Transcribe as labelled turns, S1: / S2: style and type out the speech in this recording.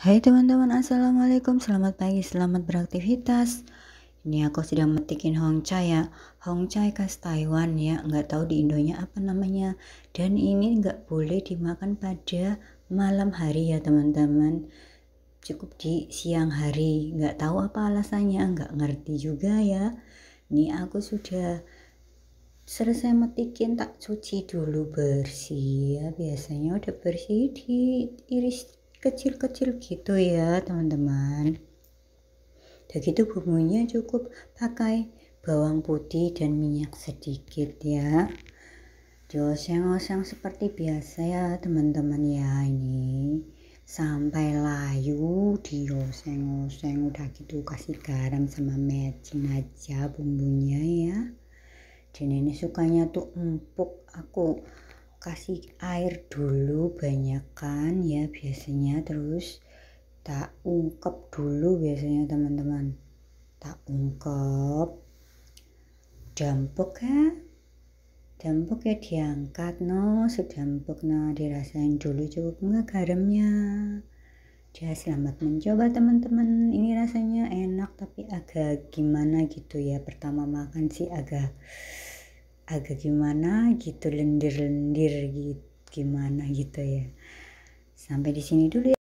S1: Hai teman-teman, Assalamualaikum, selamat pagi, selamat beraktivitas Ini aku sedang metikin Chai ya Chai khas Taiwan ya, nggak tahu di Indonya apa namanya Dan ini nggak boleh dimakan pada malam hari ya teman-teman Cukup di siang hari, nggak tahu apa alasannya, nggak ngerti juga ya Ini aku sudah selesai metikin tak cuci dulu bersih ya biasanya udah bersih diiris kecil-kecil gitu ya teman-teman udah gitu bumbunya cukup pakai bawang putih dan minyak sedikit ya joseng oseng seperti biasa ya teman-teman ya ini sampai layu dioseng-oseng udah gitu kasih garam sama mecin aja bumbunya ya dan ini sukanya tuh empuk aku kasih air dulu banyak ya biasanya terus tak ungkep dulu biasanya teman-teman tak ungkep jampuk ya jampuk ya diangkat no sedampuk no dirasain dulu cukup nggak garamnya ya selamat mencoba teman-teman ini rasanya enak tapi agak gimana gitu ya pertama makan sih agak agak gimana gitu lendir-lendir gitu gimana gitu ya sampai di sini dulu ya